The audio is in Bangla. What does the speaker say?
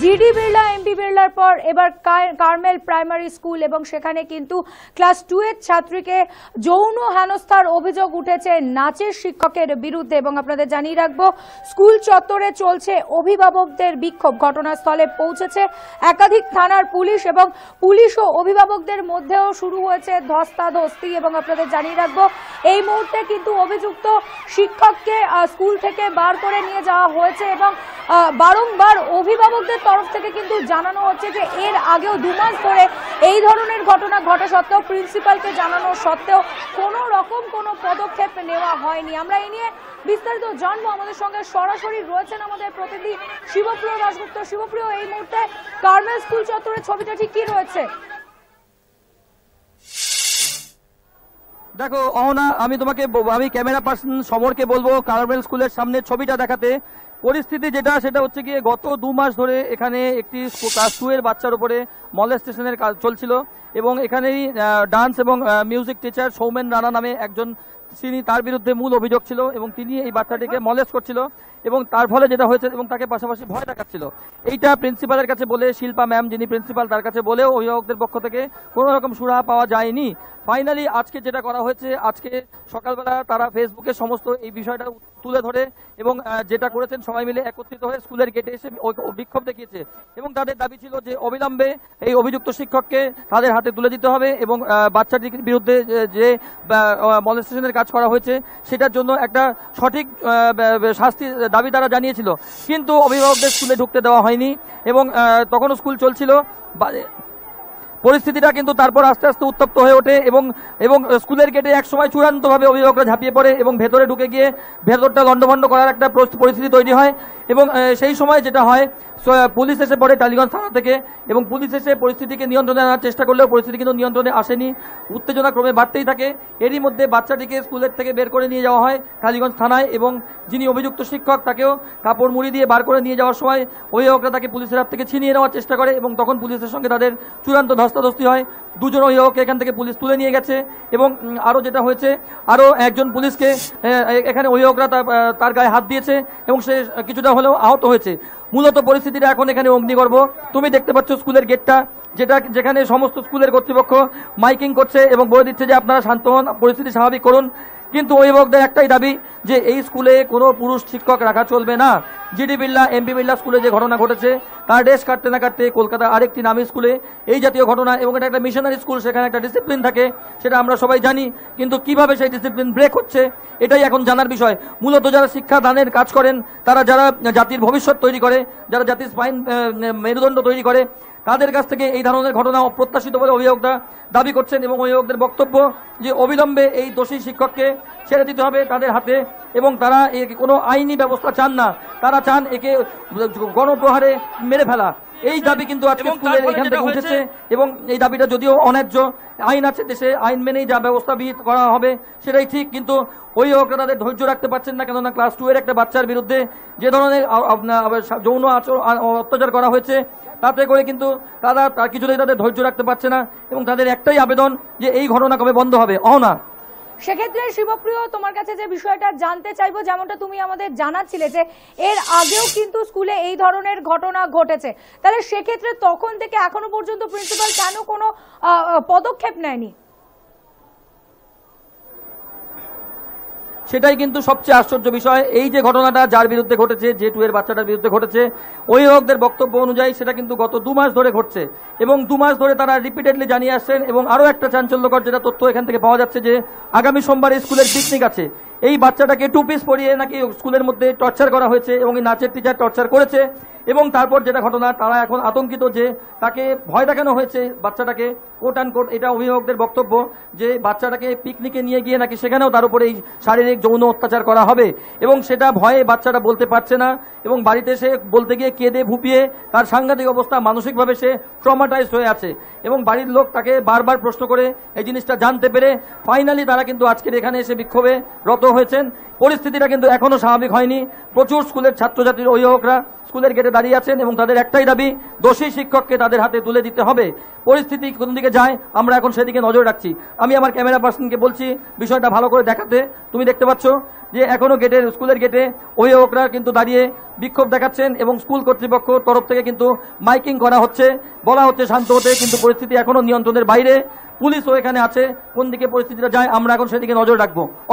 জিডি বিড়লা এমবি বিড়লার পর এবার কার্মেল প্রাইমারি স্কুল এবং সেখানে কিন্তু ক্লাস টু এর ছাত্রীকে যৌন হেনস্থার অভিযোগ উঠেছে নাচের শিক্ষকের বিরুদ্ধে এবং আপনাদের জানিয়ে রাখব স্কুল চত্বরে চলছে অভিভাবকদের বিক্ষোভ ঘটনাস্থলে পৌঁছেছে একাধিক থানার পুলিশ এবং পুলিশ ও অভিভাবকদের মধ্যেও শুরু হয়েছে ধস্তাধস্তি এবং আপনাদের জানিয়ে রাখব এই মুহূর্তে কিন্তু অভিযুক্ত শিক্ষককে স্কুল থেকে বার করে নিয়ে যাওয়া হয়েছে এবং বারংবার অভিভাবকদের তরফ থেকে কিন্তু জানানো হচ্ছে যে এর আগেও দু মাস ধরে এই ধরনের ঘটনা ঘটা সত্ত্বেও প্রিন্সিপালকে জানানো সত্ত্বেও কোন রকম কোনো পদক্ষেপ নেওয়া হয়নি আমরা এই নিয়ে বিস্তারিত জানবো আমাদের সঙ্গে সরাসরি রয়েছেন আমাদের প্রতিনিধি শিবপ্রিয় দাসগুপ্ত শিবপ্রিয় এই মুহূর্তে কার্মেল স্কুল চত্বরের ছবিটা ঠিক কি রয়েছে দেখো অহনা আমি তোমাকে আমি ক্যামেরা পার্সন সমরকে বলবো কার্মেল স্কুলের সামনে ছবিটা দেখাতে পরিস্থিতি যেটা সেটা হচ্ছে গিয়ে গত দু মাস ধরে এখানে একটি ক্লাস টু এর বাচ্চার উপরে মলেস্টেশনের কাজ চলছিল এবং এখানেই ডান্স এবং মিউজিক টিচার সৌমেন রানা নামে একজন তিনি তার বিরুদ্ধে মূল অভিযোগ ছিল এবং তিনি এই বাচ্চাটিকে মলেজ করছিল এবং তার ফলে যেটা হয়েছে এবং তাকে পাশাপাশি ভয় দেখাচ্ছিল এইটা প্রিন্সিপালের কাছে বলে শিল্পা ম্যাম যিনি প্রিন্সিপাল তার কাছে বলেও অভিভাবকদের পক্ষ থেকে কোনো রকম সুরাহা পাওয়া যায়নি ফাইনালি আজকে যেটা করা হয়েছে আজকে সকালবেলা তারা ফেসবুকে সমস্ত এই বিষয়টা তুলে ধরে এবং যেটা করেছেন সবাই মিলে একত্রিত হয়ে স্কুলের গেটে এসে বিক্ষোভ দেখিয়েছে এবং তাদের দাবি ছিল যে অবিলম্বে এই অভিযুক্ত শিক্ষককে তাদের হাতে তুলে দিতে হবে এবং বাচ্চাটির বিরুদ্ধে যে মলেস্টেশনের কাজ করা হয়েছে সেটার জন্য একটা সঠিক শাস্তি দাবি তারা জানিয়েছিল কিন্তু অভিভাবকদের স্কুলে ঢুকতে দেওয়া হয়নি এবং তখনও স্কুল চলছিল পরিস্থিতিটা কিন্তু তারপর আস্তে আস্তে উত্তপ্ত হয়ে ওঠে এবং এবং স্কুলের গেটে একসময় চূড়ান্তভাবে অভিভাবকরা ঝাঁপিয়ে পড়ে এবং ভেতরে ঢুকে গিয়ে ভেতরটা দণ্ডভণ্ড করার একটা পরিস্থিতি তৈরি হয় এবং সেই সময় যেটা হয় পুলিশ এসে পড়ে টালিগঞ্জ থানা থেকে এবং পুলিশ এসে পরিস্থিতিকে নিয়ন্ত্রণে আনার চেষ্টা করলেও পরিস্থিতি কিন্তু নিয়ন্ত্রণে আসেনি উত্তেজনা ক্রমে বাড়তেই থাকে এরই মধ্যে বাচ্চাটিকে স্কুলের থেকে বের করে নিয়ে যাওয়া হয় টালিগঞ্জ থানায় এবং যিনি অভিযুক্ত শিক্ষক তাকেও কাপড় মুড়ি দিয়ে বার করে নিয়ে যাওয়ার সময় অভিভাবকরা তাকে পুলিশের হাত থেকে ছিনিয়ে নেওয়ার চেষ্টা করে এবং তখন পুলিশের সঙ্গে তাদের চূড়ান্ত ধস ধস্তাধস্তি হয় দুজন অভিভাবককে এখান থেকে পুলিশ তুলে নিয়ে গেছে এবং আরও যেটা হয়েছে আরও একজন পুলিশকে এখানে অভিভাবকরা তার গায়ে হাত দিয়েছে এবং সে কিছুটা হলেও আহত হয়েছে মূলত পরিস্থিতিটা এখন এখানে অগ্নিগর্ভ তুমি দেখতে পাচ্ছ স্কুলের গেটটা যেটা যেখানে সমস্ত স্কুলের কর্তৃপক্ষ মাইকিং করছে এবং বলে দিচ্ছে যে আপনারা শান্ত হন পরিস্থিতি স্বাভাবিক করুন কিন্তু অভিভাবকদের একটাই দাবি যে এই স্কুলে কোনো পুরুষ শিক্ষক রাখা চলবে না জিডি বিল্লা এমবি বিল্লা স্কুলে যে ঘটনা ঘটেছে তার ড্রেস কাটতে না কাটতে কলকাতা আরেকটি নামী স্কুলে এই জাতীয় ঘটনা এবং এটা একটা মিশনারি স্কুল সেখানে একটা ডিসিপ্লিন থাকে সেটা আমরা সবাই জানি কিন্তু কিভাবে সেই ডিসিপ্লিন ব্রেক হচ্ছে এটাই এখন জানার বিষয় মূলত যারা শিক্ষাদানের কাজ করেন তারা যারা জাতির ভবিষ্যৎ তৈরি করে যারা জাতির স্পাইন মেরুদণ্ড তৈরি করে তাদের কাছ থেকে এই ধরনের ঘটনা অপ্রত্যাশিত বলে অভিভাবকরা দাবি করছেন এবং অভিভাবকদের বক্তব্য যে অবিলম্বে এই দোষী শিক্ষককে ছেড়ে দিতে হবে তাদের হাতে এবং তারা কোনো আইনি ব্যবস্থা চান না তারা চান একে গণপ্রহারে মেরে ফেলা এই দাবি কিন্তু আজকে স্কুলের এখান থেকে উঠেছে এবং এই দাবিটা যদিও অন্যায্য আইন আছে দেশে আইন মেনেই যা ব্যবস্থা বিহিত করা হবে সেটাই ঠিক কিন্তু ওই অভিভাবকরা তাদের ধৈর্য রাখতে পারছেন না কেননা ক্লাস টু এর একটা বাচ্চার বিরুদ্ধে যে ধরনের যৌন আচরণ অত্যাচার করা হয়েছে তাতে করে কিন্তু তারা কিছুতেই তাদের ধৈর্য রাখতে পারছে না এবং তাদের একটাই আবেদন যে এই ঘটনা কবে বন্ধ হবে অহনা সেক্ষেত্রে শিবপ্রিয় তোমার কাছে যে বিষয়টা জানতে চাইবো যেমনটা তুমি আমাদের জানাচ্ছিলে যে এর আগেও কিন্তু স্কুলে এই ধরনের ঘটনা ঘটেছে তাহলে সেক্ষেত্রে তখন থেকে এখনো পর্যন্ত প্রিন্সিপাল কেন কোনো পদক্ষেপ নেয়নি সেটাই কিন্তু সবচেয়ে আশ্চর্য বিষয় এই যে ঘটনাটা যার বিরুদ্ধে ঘটেছে যে টু এর বাচ্চাটার বিরুদ্ধে ঘটেছে অভিভাবকদের বক্তব্য অনুযায়ী সেটা কিন্তু গত দু মাস ধরে ঘটছে এবং দু মাস ধরে তারা রিপিটেডলি জানিয়ে আসছেন এবং আরও একটা চাঞ্চল্যকর যেটা তথ্য এখান থেকে পাওয়া যাচ্ছে যে আগামী সোমবার স্কুলের পিকনিক আছে এই বাচ্চাটাকে টু পিস পরিয়ে নাকি স্কুলের মধ্যে টর্চার করা হয়েছে এবং এই নাচের টিচার টর্চার করেছে এবং তারপর যেটা ঘটনা তারা এখন আতঙ্কিত যে তাকে ভয় দেখানো হয়েছে বাচ্চাটাকে কোট অ্যান্ড কোট এটা অভিভাবকদের বক্তব্য যে বাচ্চাটাকে পিকনিকে নিয়ে গিয়ে নাকি সেখানেও তার উপরে এই শারীরিক যৌন অত্যাচার করা হবে এবং সেটা ভয়ে বাচ্চাটা বলতে পারছে না এবং বাড়িতে সে বলতে গিয়ে কেঁদে ভুপিয়ে তার সাংঘাতিক অবস্থা মানসিকভাবে সে ট্রমাটাইজ হয়ে আছে এবং বাড়ির লোক তাকে বারবার প্রশ্ন করে এই জিনিসটা জানতে পেরে ফাইনালি তারা কিন্তু আজকের এখানে এসে বিক্ষোভে রত হয়েছেন পরিস্থিতিটা কিন্তু এখনও স্বাভাবিক হয়নি প্রচুর স্কুলের ছাত্রছাত্রীর অভিভাবকরা স্কুলের গেটে দাঁড়িয়ে আছেন এবং তাদের একটাই দাবি দোষী শিক্ষককে তাদের হাতে তুলে দিতে হবে পরিস্থিতি কোন দিকে যায় আমরা এখন সেদিকে নজর রাখছি আমি আমার ক্যামেরা পার্সনকে বলছি বিষয়টা ভালো করে দেখাতে তুমি দেখতে পাচ্ছ যে এখনও গেটের স্কুলের গেটে অভিভাবকরা কিন্তু দাঁড়িয়ে বিক্ষোভ দেখাচ্ছেন এবং স্কুল কর্তৃপক্ষ তরফ থেকে কিন্তু মাইকিং করা হচ্ছে বলা হচ্ছে শান্ত হতে কিন্তু পরিস্থিতি এখনও নিয়ন্ত্রণের বাইরে পুলিশও এখানে আছে কোন দিকে পরিস্থিতিটা যায় আমরা এখন সেদিকে নজর রাখবো